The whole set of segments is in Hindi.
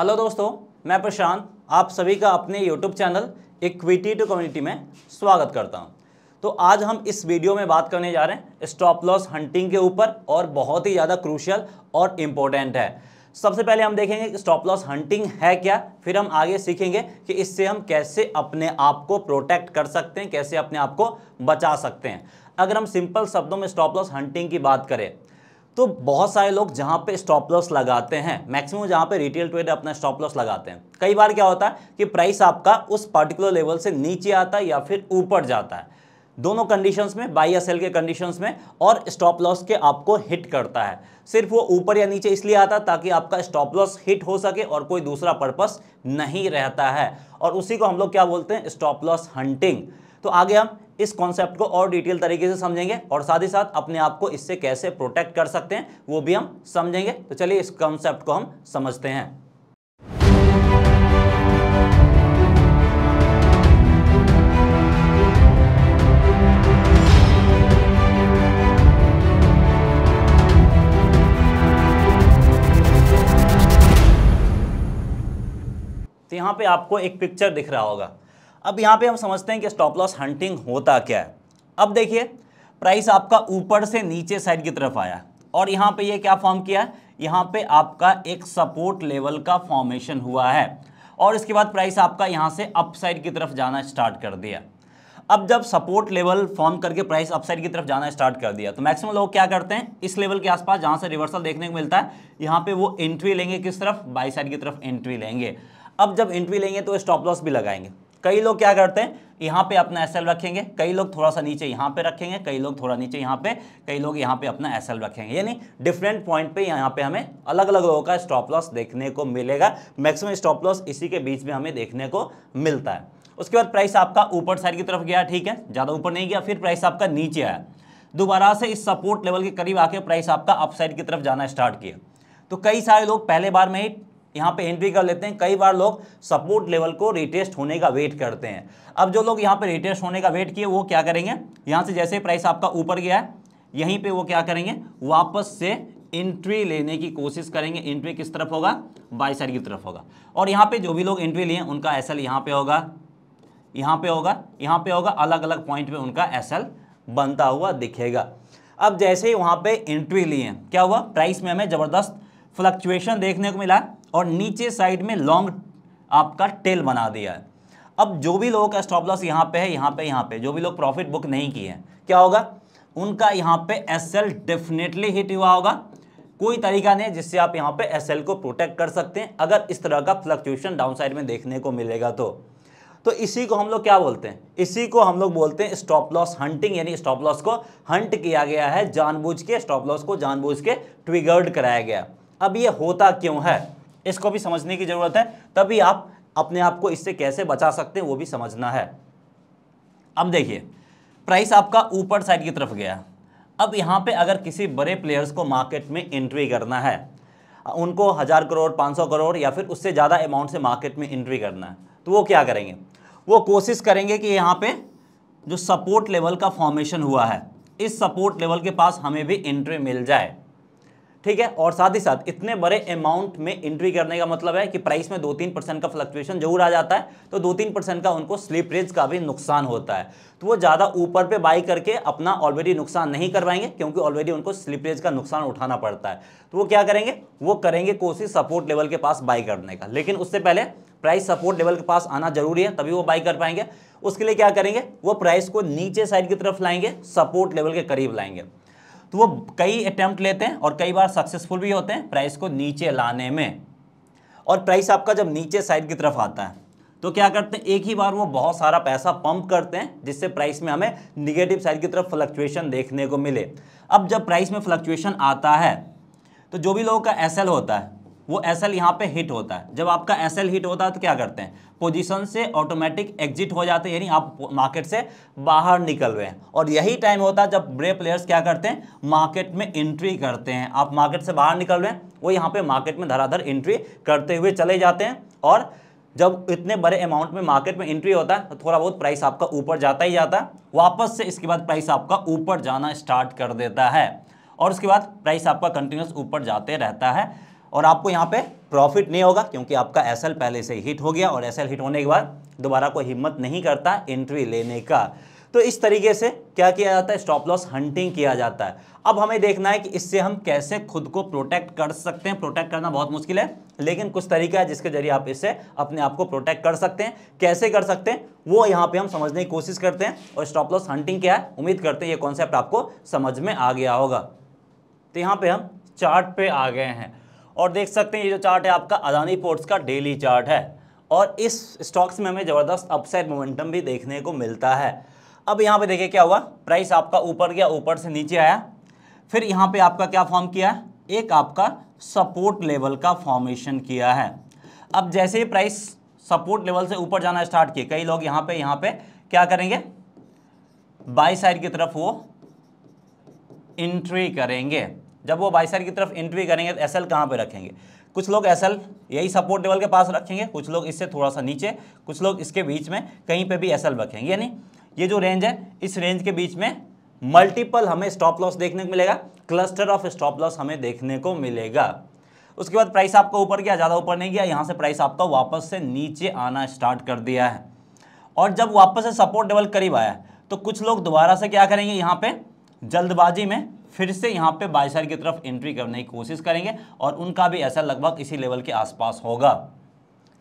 हेलो दोस्तों मैं प्रशांत आप सभी का अपने YouTube channel equity to community में स्वागत करता हूं तो आज हम इस वीडियो में बात करने जा रहे हैं स्टॉप लॉस हंटिंग के ऊपर और बहुत ही ज़्यादा क्रूशियल और इम्पोर्टेंट है सबसे पहले हम देखेंगे कि स्टॉप लॉस हंटिंग है क्या फिर हम आगे सीखेंगे कि इससे हम कैसे अपने आप को प्रोटेक्ट कर सकते हैं कैसे अपने आप को बचा सकते हैं अगर हम सिंपल शब्दों में स्टॉप लॉस हंटिंग की बात करें तो बहुत सारे लोग जहां पे स्टॉप लॉस लगाते हैं मैक्सिमम जहां पे रिटेल ट्रेडर अपना स्टॉप लॉस लगाते हैं कई बार क्या होता है कि प्राइस आपका उस पर्टिकुलर लेवल से नीचे आता है या फिर ऊपर जाता है दोनों कंडीशंस में बाई या सेल के कंडीशंस में और स्टॉप लॉस के आपको हिट करता है सिर्फ वो ऊपर या नीचे इसलिए आता ताकि आपका स्टॉप लॉस हिट हो सके और कोई दूसरा पर्पस नहीं रहता है और उसी को हम लोग क्या बोलते हैं स्टॉप लॉस हंटिंग तो आगे हम इस कॉन्सेप्ट को और डिटेल तरीके से समझेंगे और साथ ही साथ अपने आप को इससे कैसे प्रोटेक्ट कर सकते हैं वो भी हम समझेंगे तो चलिए इस कॉन्सेप्ट को हम समझते हैं तो यहाँ पे आपको एक पिक्चर दिख रहा होगा अब यहाँ पे हम समझते हैं कि स्टॉप लॉस हंटिंग होता क्या है अब देखिए प्राइस आपका ऊपर से नीचे साइड की तरफ आया और यहाँ पे ये क्या फॉर्म किया है यहाँ पे आपका एक सपोर्ट लेवल का फॉर्मेशन हुआ है और इसके बाद प्राइस आपका यहाँ से अपसाइड की तरफ जाना स्टार्ट कर दिया अब जब सपोर्ट लेवल फॉर्म करके प्राइस अपसाइड की तरफ जाना स्टार्ट कर दिया तो मैक्सिमम लोग क्या करते हैं इस लेवल के आसपास जहाँ से रिवर्सल देखने को मिलता है यहाँ पे वो एंट्री लेंगे किस तरफ बाई साइड की तरफ एंट्री लेंगे अब जब एंट्री लेंगे तो स्टॉप लॉस भी लगाएंगे कई लोग क्या करते हैं यहाँ पे अपना एस रखेंगे कई लोग थोड़ा सा नीचे यहाँ पे रखेंगे कई लोग थोड़ा नीचे यहाँ पे कई लोग यहाँ पे अपना एस रखेंगे यानी डिफरेंट पॉइंट पे यहाँ पे हमें अलग अलग लोगों का स्टॉप लॉस देखने को मिलेगा मैक्सिमम स्टॉप लॉस इसी के बीच में हमें देखने को मिलता है उसके बाद प्राइस आपका ऊपर साइड की तरफ गया ठीक है ज़्यादा ऊपर नहीं गया फिर प्राइस आपका नीचे आया दोबारा से इस सपोर्ट लेवल के करीब आके प्राइस आपका अपसाइड की तरफ जाना स्टार्ट किया तो कई सारे लोग पहले बार में ही यहाँ पे एंट्री कर लेते हैं कई बार लोग सपोर्ट लेवल को रिटेस्ट होने का वेट करते हैं अब जो लोग यहाँ पे रिटेस्ट होने का वेट किए वो क्या करेंगे यहाँ से जैसे प्राइस आपका ऊपर गया है यहीं पे वो क्या करेंगे वापस से एंट्री लेने की कोशिश करेंगे एंट्री किस तरफ होगा बाई साइड की तरफ होगा और यहाँ पे जो भी लोग एंट्री लिए उनका एस एल यहाँ पे होगा यहाँ पे होगा यहाँ पे होगा अलग अलग पॉइंट में उनका एस एल बनता हुआ दिखेगा अब जैसे ही वहाँ पर एंट्री लिए क्या हुआ प्राइस में हमें ज़बरदस्त फ्लक्चुएशन देखने को मिला और नीचे साइड में लॉन्ग आपका टेल बना दिया है अब जो भी लोगों का स्टॉप लॉस यहाँ पे है यहाँ पे यहाँ पे जो भी लोग प्रॉफिट बुक नहीं किए हैं क्या होगा उनका यहाँ पे एस एल डेफिनेटली हिट हुआ होगा कोई तरीका नहीं जिससे आप यहाँ पे एस एल को प्रोटेक्ट कर सकते हैं अगर इस तरह का फ्लक्चुएशन डाउन साइड में देखने को मिलेगा तो तो इसी को हम लोग क्या बोलते हैं इसी को हम लोग बोलते हैं स्टॉप लॉस हंटिंग यानी स्टॉप लॉस को हंट किया गया है जानबूझ के स्टॉप लॉस को जानबूझ के ट्विगर्ड कराया गया अब ये होता क्यों है इसको भी समझने की ज़रूरत है तभी आप अपने आप को इससे कैसे बचा सकते हैं वो भी समझना है अब देखिए प्राइस आपका ऊपर साइड की तरफ गया अब यहाँ पे अगर किसी बड़े प्लेयर्स को मार्केट में एंट्री करना है उनको हज़ार करोड़ पाँच सौ करोड़ या फिर उससे ज़्यादा अमाउंट से मार्केट में एंट्री करना है तो वो क्या करेंगे वो कोशिश करेंगे कि यहाँ पे जो सपोर्ट लेवल का फॉर्मेशन हुआ है इस सपोर्ट लेवल के पास हमें भी एंट्री मिल जाए ठीक है और साथ ही साथ इतने बड़े अमाउंट में एंट्री करने का मतलब है कि प्राइस में दो तीन परसेंट का फ्लक्चुएशन जरूर आ जाता है तो दो तीन परसेंट का उनको स्लिप रेज का भी नुकसान होता है तो वो ज़्यादा ऊपर पे बाई करके अपना ऑलरेडी नुकसान नहीं करवाएंगे क्योंकि ऑलरेडी उनको स्लिप रेज का नुकसान उठाना पड़ता है तो वो क्या करेंगे वो करेंगे कोशिश सपोर्ट लेवल के पास बाई करने का लेकिन उससे पहले प्राइस सपोर्ट लेवल के पास आना जरूरी है तभी वो बाई कर पाएंगे उसके लिए क्या करेंगे वो प्राइस को नीचे साइड की तरफ लाएंगे सपोर्ट लेवल के करीब लाएंगे तो वो कई अटैम्प्ट लेते हैं और कई बार सक्सेसफुल भी होते हैं प्राइस को नीचे लाने में और प्राइस आपका जब नीचे साइड की तरफ आता है तो क्या करते हैं एक ही बार वो बहुत सारा पैसा पंप करते हैं जिससे प्राइस में हमें निगेटिव साइड की तरफ फ्लक्चुएशन देखने को मिले अब जब प्राइस में फ्लक्चुएशन आता है तो जो भी लोगों का एस होता है वो एस एल यहाँ पे हिट होता है जब आपका एस एल हिट होता है तो क्या करते हैं पोजीशन से ऑटोमेटिक एग्जिट हो जाते हैं यानी आप मार्केट से बाहर निकल रहे हैं और यही टाइम होता है जब ब्रे प्लेयर्स क्या करते हैं मार्केट में एंट्री करते हैं आप मार्केट से बाहर निकल रहे हैं वो यहाँ पे मार्केट में धराधर एंट्री करते हुए चले जाते हैं और जब इतने बड़े अमाउंट में मार्केट में एंट्री होता है तो थोड़ा बहुत प्राइस आपका ऊपर जाता ही जाता है वापस से इसके बाद प्राइस आपका ऊपर जाना स्टार्ट कर देता है और उसके बाद प्राइस आपका कंटिन्यूस ऊपर जाते रहता है और आपको यहाँ पे प्रॉफिट नहीं होगा क्योंकि आपका एस पहले से हिट हो गया और एस हिट होने के बाद दोबारा कोई हिम्मत नहीं करता एंट्री लेने का तो इस तरीके से क्या किया जाता है स्टॉप लॉस हंटिंग किया जाता है अब हमें देखना है कि इससे हम कैसे खुद को प्रोटेक्ट कर सकते हैं प्रोटेक्ट करना बहुत मुश्किल है लेकिन कुछ तरीका है जिसके जरिए आप इससे अपने आप को प्रोटेक्ट कर सकते हैं कैसे कर सकते हैं वो यहाँ पे हम समझने की कोशिश करते हैं और स्टॉप लॉस हंटिंग क्या है उम्मीद करते हैं ये कॉन्सेप्ट आपको समझ में आ गया होगा तो यहाँ पर हम चार्ट पे आ गए हैं और देख सकते हैं ये जो चार्ट है आपका अदानी पोर्ट्स का डेली चार्ट है और इस स्टॉक्स में हमें ज़बरदस्त अपसाइड मोमेंटम भी देखने को मिलता है अब यहाँ पे देखिए क्या हुआ प्राइस आपका ऊपर गया ऊपर से नीचे आया फिर यहाँ पे आपका क्या फॉर्म किया एक आपका सपोर्ट लेवल का फॉर्मेशन किया है अब जैसे ही प्राइस सपोर्ट लेवल से ऊपर जाना स्टार्ट किए कई लोग यहाँ पे यहाँ पे क्या करेंगे बाई साइड की तरफ वो इंट्री करेंगे जब वो बाइसर की तरफ एंट्री करेंगे तो एस एल कहाँ पर रखेंगे कुछ लोग एस एल यही सपोर्ट लेवल के पास रखेंगे कुछ लोग इससे थोड़ा सा नीचे कुछ लोग इसके बीच में कहीं पे भी एस एल रखेंगे यानी ये जो रेंज है इस रेंज के बीच में मल्टीपल हमें स्टॉप लॉस देखने को मिलेगा क्लस्टर ऑफ स्टॉप लॉस हमें देखने को मिलेगा उसके बाद प्राइस आपका ऊपर गया ज़्यादा ऊपर नहीं गया यहाँ से प्राइस आपका वापस से नीचे आना स्टार्ट कर दिया है और जब वापस से सपोर्ट लेवल करीब आया तो कुछ लोग दोबारा से क्या करेंगे यहाँ पर जल्दबाजी में फिर से यहाँ पे बाईसर की तरफ एंट्री करने की कोशिश करेंगे और उनका भी ऐसा लगभग इसी लेवल के आसपास होगा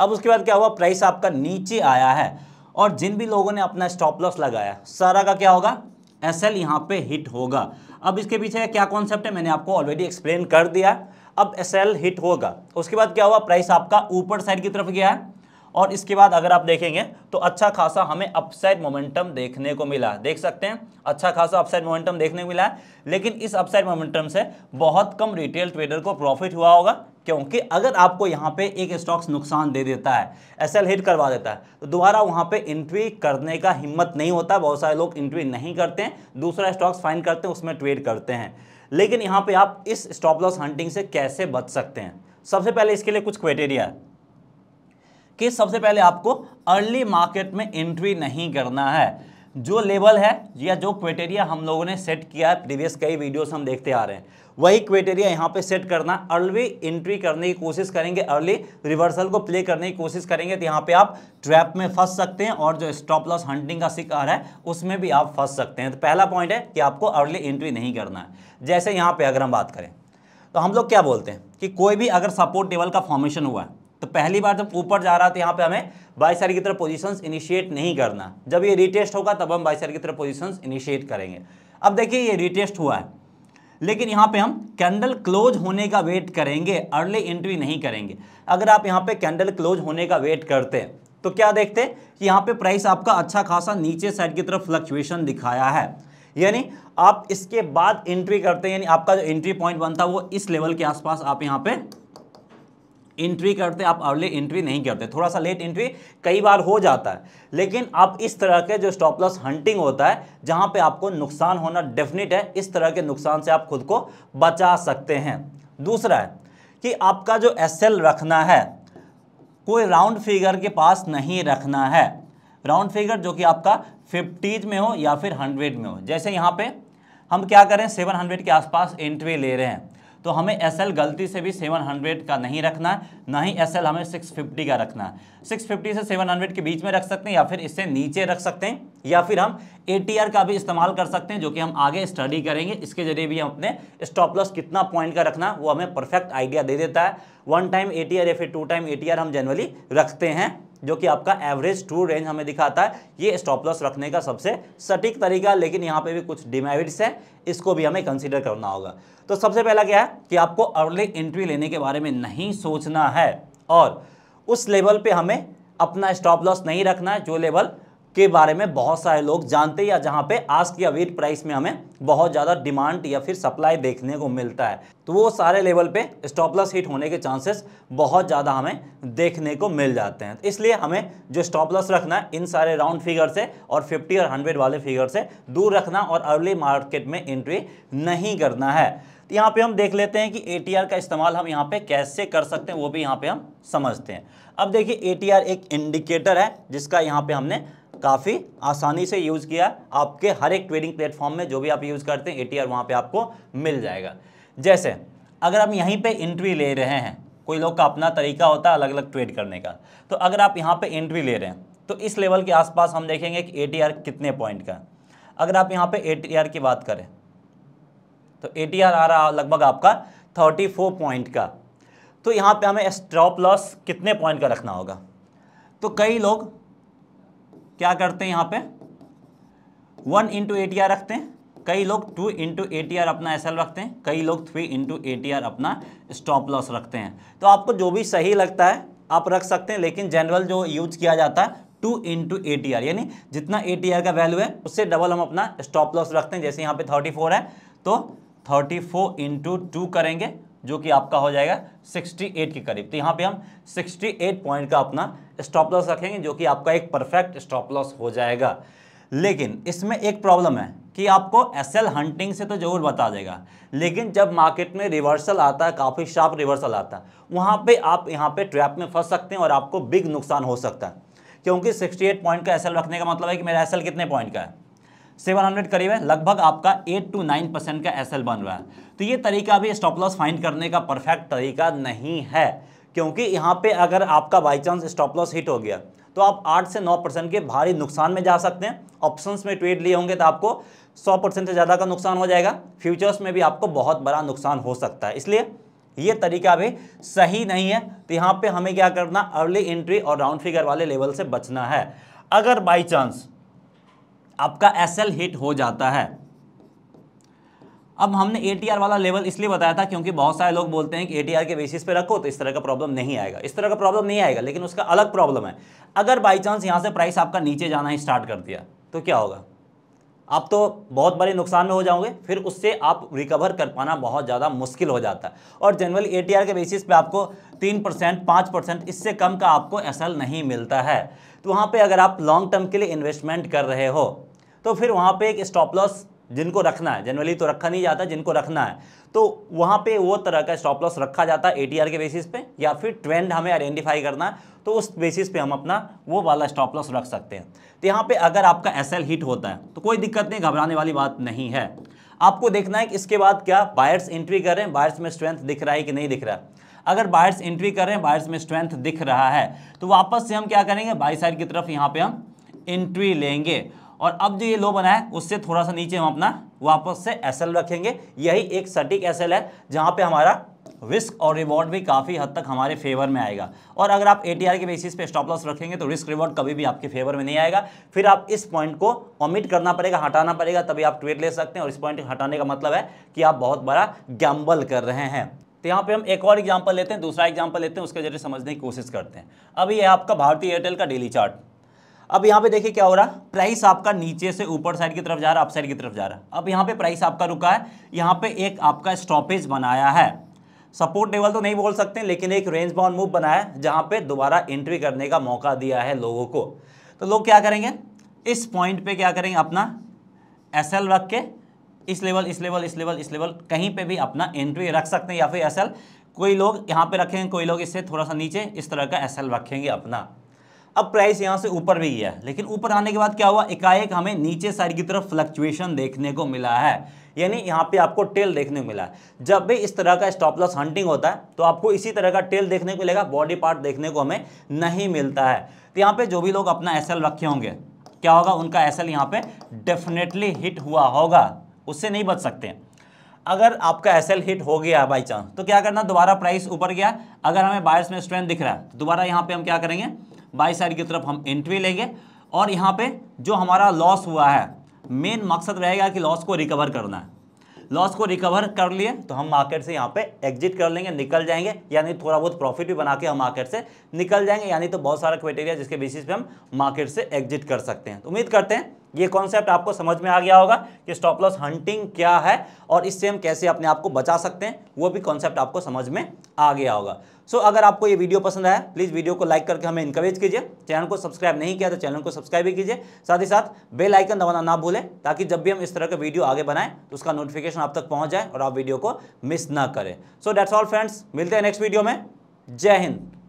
अब उसके बाद क्या हुआ प्राइस आपका नीचे आया है और जिन भी लोगों ने अपना स्टॉप लॉस लगाया सारा का क्या होगा एस एल यहाँ पे हिट होगा अब इसके पीछे क्या कॉन्सेप्ट है मैंने आपको ऑलरेडी एक्सप्लेन कर दिया अब एस एल हिट होगा उसके बाद क्या हुआ प्राइस आपका ऊपर साइड की तरफ गया है और इसके बाद अगर आप देखेंगे तो अच्छा खासा हमें अपसाइड मोमेंटम देखने को मिला देख सकते हैं अच्छा खासा अपसाइड मोमेंटम देखने को मिला है लेकिन इस अपसाइड मोमेंटम से बहुत कम रिटेल ट्रेडर को प्रॉफिट हुआ होगा क्योंकि अगर आपको यहाँ पे एक स्टॉक्स नुकसान दे देता है एसएल हिट करवा देता है तो दोबारा वहाँ पे एंट्री करने का हिम्मत नहीं होता बहुत सारे लोग एंट्री नहीं करते हैं दूसरा स्टॉक्स फाइन करते हैं उसमें ट्रेड करते हैं लेकिन यहाँ पे आप इस स्टॉप लॉस हंटिंग से कैसे बच सकते हैं सबसे पहले इसके लिए कुछ क्राइटेरिया है कि सबसे पहले आपको अर्ली मार्केट में एंट्री नहीं करना है जो लेवल है या जो क्वेटेरिया हम लोगों ने सेट किया है प्रीवियस कई वीडियोस हम देखते आ रहे हैं वही क्वेटेरिया यहाँ पे सेट करना अर्ली एंट्री करने की कोशिश करेंगे अर्ली रिवर्सल को प्ले करने की कोशिश करेंगे तो यहाँ पे आप ट्रैप में फंस सकते हैं और जो स्टॉप लॉस हंटिंग का शिकार है उसमें भी आप फंस सकते हैं तो पहला पॉइंट है कि आपको अर्ली एंट्री नहीं करना है जैसे यहाँ पर अगर हम बात करें तो हम लोग क्या बोलते हैं कि कोई भी अगर सपोर्ट लेवल का फॉर्मेशन हुआ है तो पहली बार जब ऊपर जा रहा है तो यहाँ पे हमें बाई साइड की तरफ पोजीशंस इनिशिएट नहीं करना जब ये रिटेस्ट होगा तब हम बाई साइड की तरफ पोजीशंस इनिशिएट करेंगे अब देखिए ये रिटेस्ट हुआ है लेकिन यहाँ पे हम कैंडल क्लोज होने का वेट करेंगे अर्ली एंट्री नहीं करेंगे अगर आप यहाँ पे कैंडल क्लोज होने का वेट करते हैं तो क्या देखते कि यहाँ पर प्राइस आपका अच्छा खासा नीचे साइड की तरफ फ्लक्चुएशन दिखाया है यानी आप इसके बाद एंट्री करते हैं यानी आपका जो एंट्री पॉइंट बनता है वो इस लेवल के आसपास आप यहाँ पे एंट्री करते आप अर्ली एंट्री नहीं करते थोड़ा सा लेट एंट्री कई बार हो जाता है लेकिन आप इस तरह के जो स्टॉप लॉस हंटिंग होता है जहाँ पे आपको नुकसान होना डेफिनेट है इस तरह के नुकसान से आप खुद को बचा सकते हैं दूसरा है कि आपका जो एस रखना है कोई राउंड फिगर के पास नहीं रखना है राउंड फिगर जो कि आपका फिफ्टीज में हो या फिर हंड्रेड में हो जैसे यहाँ पर हम क्या करें सेवन हंड्रेड के आसपास एंट्री ले रहे हैं तो हमें एस गलती से भी 700 का नहीं रखना ना ही एस हमें 650 का रखना सिक्स 650 से 700 के बीच में रख सकते हैं या फिर इससे नीचे रख सकते हैं या फिर हम ए का भी इस्तेमाल कर सकते हैं जो कि हम आगे स्टडी करेंगे इसके जरिए भी हम अपने स्टॉप लॉस कितना पॉइंट का रखना वो हमें परफेक्ट आइडिया दे देता है वन टाइम ए या फिर टू टाइम ए हम जनरली रखते हैं जो कि आपका एवरेज ट्रू रेंज हमें दिखाता है ये स्टॉप लॉस रखने का सबसे सटीक तरीका है लेकिन यहाँ पे भी कुछ डिमेरिट्स हैं इसको भी हमें कंसिडर करना होगा तो सबसे पहला क्या है कि आपको अर्ली एंट्री लेने के बारे में नहीं सोचना है और उस लेवल पर हमें अपना स्टॉप लॉस नहीं रखना है जो लेवल के बारे में बहुत सारे लोग जानते हैं या जहाँ पे आस्क या वेट प्राइस में हमें बहुत ज़्यादा डिमांड या फिर सप्लाई देखने को मिलता है तो वो सारे लेवल पे स्टॉपलस हिट होने के चांसेस बहुत ज़्यादा हमें देखने को मिल जाते हैं इसलिए हमें जो स्टॉपलस रखना है इन सारे राउंड फिगर से और 50 और 100 वाले फिगर से दूर रखना और अर्ली मार्केट में एंट्री नहीं करना है तो यहाँ पे हम देख लेते हैं कि ए का इस्तेमाल हम यहाँ पे कैसे कर सकते हैं वो भी यहाँ पे हम समझते हैं अब देखिए ए एक इंडिकेटर है जिसका यहाँ पे हमने काफ़ी आसानी से यूज़ किया आपके हर एक ट्रेडिंग प्लेटफॉर्म में जो भी आप यूज़ करते हैं ए टी आर वहाँ पर आपको मिल जाएगा जैसे अगर आप यहीं पर एंट्री ले रहे हैं कोई लोग का अपना तरीका होता है अलग अलग ट्रेड करने का तो अगर आप यहाँ पे एंट्री ले रहे हैं तो इस लेवल के आसपास हम देखेंगे कि ए कितने पॉइंट का अगर आप यहाँ पे ए की बात करें तो ए आ रहा लगभग आपका 34 पॉइंट का तो यहाँ पे हमें स्टॉप लॉस कितने पॉइंट का रखना होगा तो कई लोग क्या करते हैं यहाँ पे वन इंटू ए रखते हैं कई लोग टू इंटू ए अपना एस रखते हैं कई लोग थ्री इंटू ए अपना स्टॉप लॉस रखते हैं तो आपको जो भी सही लगता है आप रख सकते हैं लेकिन जनरल जो यूज किया जाता है टू इंटू ए यानी जितना ए का वैल्यू है उससे डबल हम अपना स्टॉप लॉस रखते हैं जैसे यहाँ पे 34 है तो 34 फोर इंटू टू करेंगे जो कि आपका हो जाएगा 68 के करीब तो यहाँ पे हम 68 पॉइंट का अपना स्टॉप लॉस रखेंगे जो कि आपका एक परफेक्ट स्टॉप लॉस हो जाएगा लेकिन इसमें एक प्रॉब्लम है कि आपको एस हंटिंग से तो ज़रूर बता देगा लेकिन जब मार्केट में रिवर्सल आता है काफ़ी शार्प रिवर्सल आता है वहाँ पर आप यहाँ पर ट्रैप में फंस सकते हैं और आपको बिग नुकसान हो सकता है क्योंकि 68 पॉइंट का एस रखने का मतलब है कि मेरा एस कितने पॉइंट का है सेवन हंड्रेड करीब है लगभग आपका एट टू नाइन परसेंट का एस बन रहा है तो ये तरीका अभी स्टॉप लॉस फाइंड करने का परफेक्ट तरीका नहीं है क्योंकि यहाँ पे अगर आपका by chance stop loss hit हो गया तो आप आठ से नौ परसेंट के भारी नुकसान में जा सकते हैं ऑप्शंस में ट्रेड लिए होंगे तो आपको सौ परसेंट से ज़्यादा का नुकसान हो जाएगा फ्यूचर्स में भी आपको बहुत बड़ा नुकसान हो सकता है इसलिए ये तरीका भी सही नहीं है तो यहाँ पर हमें क्या करना अर्ली एंट्री और राउंड फिगर वाले लेवल से बचना है अगर बाई चांस आपका एसएल हिट हो जाता है अब हमने एटीआर वाला लेवल इसलिए बताया था क्योंकि बहुत सारे लोग बोलते हैं कि एटीआर के बेसिस पे रखो तो इस तरह का प्रॉब्लम नहीं आएगा इस तरह का प्रॉब्लम नहीं आएगा लेकिन उसका अलग प्रॉब्लम है अगर बाई चांस यहाँ से प्राइस आपका नीचे जाना ही स्टार्ट कर दिया तो क्या होगा आप तो बहुत बड़े नुकसान में हो जाओगे फिर उससे आप रिकवर कर पाना बहुत ज़्यादा मुश्किल हो जाता है और जनरल ए के बेसिस पे आपको तीन परसेंट पाँच परसेंट इससे कम का आपको असल नहीं मिलता है तो वहाँ पे अगर आप लॉन्ग टर्म के लिए इन्वेस्टमेंट कर रहे हो तो फिर वहाँ पे एक स्टॉप लॉस जिनको रखना है जनरली तो रखा नहीं जाता जिनको रखना है तो वहाँ पर वो तरह का स्टॉप लॉस रखा जाता है ए के बेसिस पर या फिर ट्रेंड हमें आइडेंटिफाई करना है तो उस बेसिस पे हम अपना वो वाला स्टॉप लॉस रख सकते हैं तो यहाँ पे अगर आपका एस हिट होता है तो कोई दिक्कत नहीं घबराने वाली बात नहीं है आपको देखना है कि इसके बाद क्या बायर्स एंट्री कर रहे हैं बायर्स में स्ट्रेंथ दिख रहा है कि नहीं दिख रहा है अगर बायर्स एंट्री कर रहे हैं बायर्स में स्ट्रेंथ दिख रहा है तो वापस से हम क्या करेंगे बाई साइड की तरफ यहाँ पर हम एंट्री लेंगे और अब जो ये लो बना है उससे थोड़ा सा नीचे हम अपना वापस से एस रखेंगे यही एक सटीक एस है जहाँ पे हमारा रिस्क और रिवॉर्ड भी काफ़ी हद तक हमारे फेवर में आएगा और अगर आप ए के बेसिस पे स्टॉप लॉस रखेंगे तो रिस्क रिवॉर्ड कभी भी आपके फेवर में नहीं आएगा फिर आप इस पॉइंट को कॉमिट करना पड़ेगा हटाना पड़ेगा तभी आप ट्रेड ले सकते हैं और इस पॉइंट हटाने का मतलब है कि आप बहुत बड़ा गैम्बल कर रहे हैं तो यहाँ पे हम एक और एग्जाम्पल लेते हैं दूसरा एग्जाम्पल लेते हैं उसके जरिए समझने की कोशिश करते हैं अभी ये आपका भारतीय एयरटेल का डेली चार्ट अब यहाँ पे देखिए क्या हो रहा है प्राइस आपका नीचे से ऊपर साइड की तरफ जा रहा है अप साइड की तरफ जा रहा है अब यहाँ पे प्राइस आपका रुका है यहाँ पे एक आपका स्टॉपेज बनाया है सपोर्ट लेवल तो नहीं बोल सकते लेकिन एक रेंज बाउंड मूव बनाया है जहाँ पे दोबारा एंट्री करने का मौका दिया है लोगों को तो लोग क्या करेंगे इस पॉइंट पे क्या करेंगे अपना एस रख के इस लेवल इस लेवल इस लेवल इस लेवल कहीं पे भी अपना एंट्री रख सकते हैं या फिर एस कोई लोग यहाँ पर रखेंगे कोई लोग इससे थोड़ा सा नीचे इस तरह का एस रखेंगे अपना अब प्राइस यहाँ से ऊपर भी गया लेकिन ऊपर आने के बाद क्या हुआ एकाएक हमें नीचे साइड की तरफ फ्लक्चुएशन देखने को मिला है यानी यहाँ पे आपको टेल देखने को मिला जब भी इस तरह का स्टॉप लॉस हंटिंग होता है तो आपको इसी तरह का टेल देखने को मिलेगा बॉडी पार्ट देखने को हमें नहीं मिलता है तो यहाँ पे जो भी लोग अपना एस रखे होंगे क्या होगा उनका एस एल यहाँ पे डेफिनेटली हिट हुआ होगा उससे नहीं बच सकते हैं अगर आपका एस हिट हो गया बाई चांस तो क्या करना दोबारा प्राइस ऊपर गया अगर हमें बायर्स में स्ट्रेंथ दिख रहा है तो दोबारा यहाँ पे हम क्या करेंगे बाई साइड की तरफ हम एंट्री लेंगे और यहाँ पे जो हमारा लॉस हुआ है मेन मकसद रहेगा कि लॉस को रिकवर करना है लॉस को रिकवर कर लिए तो हम मार्केट से यहाँ पे एग्जिट कर लेंगे निकल जाएंगे यानी थोड़ा बहुत प्रॉफिट भी बना के हम मार्केट से निकल जाएंगे यानी तो बहुत सारा क्राइटेरिया जिसके बेसिस पे हम मार्केट से एग्जिट कर सकते हैं तो उम्मीद करते हैं ये कॉन्सेप्ट आपको समझ में आ गया होगा कि स्टॉप लॉस हंटिंग क्या है और इससे हम कैसे अपने आप को बचा सकते हैं वो भी कॉन्सेप्ट आपको समझ में आ गया होगा सो so, अगर आपको ये वीडियो पसंद आया प्लीज़ वीडियो को लाइक करके हमें इंकरेज कीजिए चैनल को सब्सक्राइब नहीं किया तो चैनल को सब्सक्राइब भी कीजिए साथ ही साथ बेल आइकन दबाना ना भूलें ताकि जब भी हम इस तरह का वीडियो आगे बनाएं तो उसका नोटिफिकेशन आप तक पहुंच जाए और आप वीडियो को मिस ना करें सो डैट्स ऑल फ्रेंड्स मिलते हैं नेक्स्ट वीडियो में जय हिंद